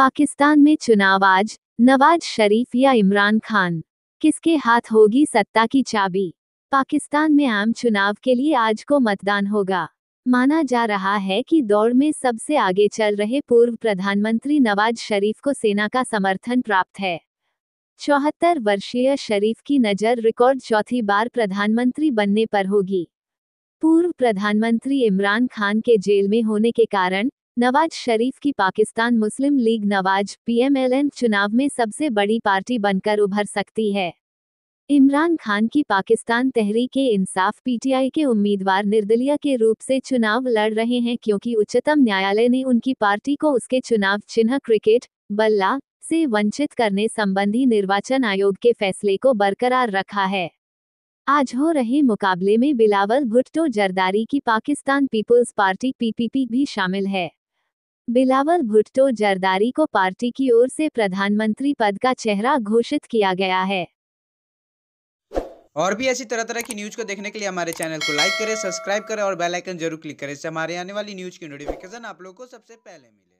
पाकिस्तान में चुनाव आज नवाज शरीफ या इमरान खान किसके हाथ होगी सत्ता की चाबी पाकिस्तान में आम चुनाव के लिए आज को मतदान होगा माना जा रहा है कि दौड़ में सबसे आगे चल रहे पूर्व प्रधानमंत्री नवाज शरीफ को सेना का समर्थन प्राप्त है चौहत्तर वर्षीय शरीफ की नज़र रिकॉर्ड चौथी बार प्रधानमंत्री बनने पर होगी पूर्व प्रधानमंत्री इमरान खान के जेल में होने के कारण नवाज शरीफ की पाकिस्तान मुस्लिम लीग नवाज पीएमएलएन चुनाव में सबसे बड़ी पार्टी बनकर उभर सकती है इमरान खान की पाकिस्तान तहरीक इंसाफ पीटीआई के उम्मीदवार निर्दलीय के रूप से चुनाव लड़ रहे हैं क्योंकि उच्चतम न्यायालय ने उनकी पार्टी को उसके चुनाव चिन्ह क्रिकेट बल्ला से वंचित करने संबंधी निर्वाचन आयोग के फैसले को बरकरार रखा है आज हो रहे मुकाबले में बिलावल भुट्टो जरदारी की पाकिस्तान पीपुल्स पार्टी पीपीपी भी शामिल है बिलावल भुट्टो जरदारी को पार्टी की ओर से प्रधानमंत्री पद का चेहरा घोषित किया गया है और भी ऐसी तरह तरह की न्यूज को देखने के लिए हमारे चैनल को लाइक करें सब्सक्राइब करें और बेल आइकन जरूर क्लिक करें इससे हमारे आने वाली न्यूज की नोटिफिकेशन आप लोगों को सबसे पहले मिले